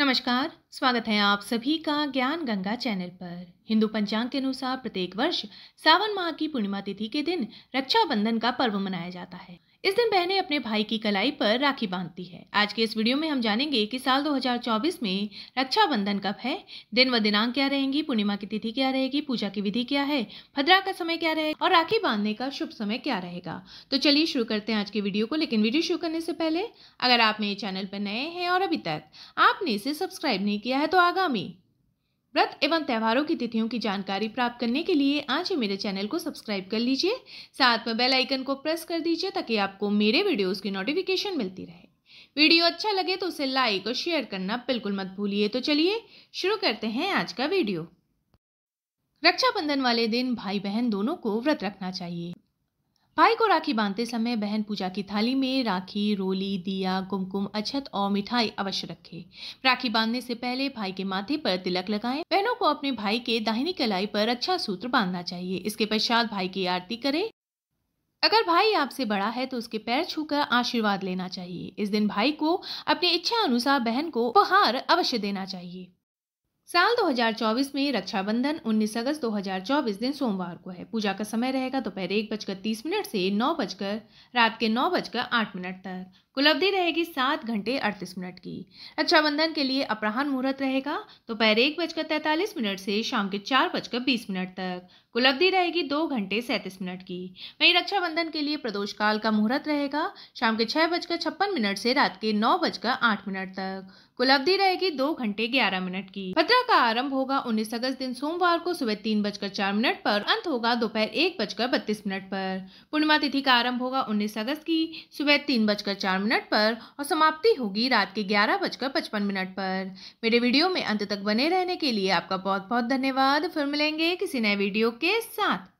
नमस्कार स्वागत है आप सभी का ज्ञान गंगा चैनल पर हिंदू पंचांग के अनुसार प्रत्येक वर्ष सावन माह की पूर्णिमा तिथि के दिन रक्षाबंधन का पर्व मनाया जाता है इस दिन बहने अपने भाई की कलाई पर राखी बांधती है आज के इस वीडियो में हम जानेंगे कि साल 2024 में रक्षाबंधन कब है दिन व दिनांक क्या रहेंगी पूर्णिमा की तिथि क्या रहेगी पूजा की विधि क्या है भद्रा का समय क्या रहेगा और राखी बांधने का शुभ समय क्या रहेगा तो चलिए शुरू करते हैं आज की वीडियो को लेकिन वीडियो शुरू करने से पहले अगर आप मेरे चैनल पर नए हैं और अभी तक आपने इसे सब्सक्राइब नहीं किया है तो आगामी व्रत एवं त्यौहारों की तिथियों की जानकारी प्राप्त करने के लिए आज ही मेरे चैनल को सब्सक्राइब कर लीजिए साथ में बेल आइकन को प्रेस कर दीजिए ताकि आपको मेरे वीडियोस की नोटिफिकेशन मिलती रहे वीडियो अच्छा लगे तो उसे लाइक और शेयर करना बिल्कुल मत भूलिए तो चलिए शुरू करते हैं आज का वीडियो रक्षाबंधन वाले दिन भाई बहन दोनों को व्रत रखना चाहिए भाई को राखी बांधते समय बहन पूजा की थाली में राखी रोली दिया कुमकुम अछत और मिठाई अवश्य रखे राखी बांधने से पहले भाई के माथे पर तिलक लगाएं बहनों को अपने भाई के दाहिनी कलाई पर अच्छा सूत्र बांधना चाहिए इसके पश्चात भाई की आरती करें अगर भाई आपसे बड़ा है तो उसके पैर छूकर आशीर्वाद लेना चाहिए इस दिन भाई को अपनी इच्छा अनुसार बहन को उपहार अवश्य देना चाहिए साल 2024 में रक्षाबंधन 19 अगस्त 2024 दिन सोमवार को है पूजा का समय रहेगा दोपहर एक बजकर तीस मिनट से नौ बजकर रात के नौ बजकर आठ मिनट तक उपलब्धि रहेगी सात घंटे अड़तीस मिनट की रक्षाबंधन के लिए अपराहन मुहूर्त रहेगा दोपहर एक बजकर तैतालीस मिनट से शाम के चार बजकर बीस मिनट तक उपलब्धि रहेगी दो घंटे सैंतीस मिनट की वहीं रक्षाबंधन के लिए प्रदोष काल का मुहूर्त रहेगा शाम के छह बजकर छप्पन मिनट से रात के नौ बजकर आठ मिनट तक उपलब्धि रहेगी दो घंटे ग्यारह मिनट की भद्रा का आरंभ होगा उन्नीस अगस्त दिन सोमवार को सुबह तीन बजकर चार मिनट पर अंत होगा दोपहर एक बजकर बत्तीस मिनट पर पूर्णिमा तिथि का आरंभ होगा उन्नीस अगस्त की सुबह तीन बजकर चार मिनट मिनट पर और समाप्ति होगी रात के ग्यारह बजकर पचपन मिनट पर मेरे वीडियो में अंत तक बने रहने के लिए आपका बहुत बहुत धन्यवाद फिर मिलेंगे किसी नए वीडियो के साथ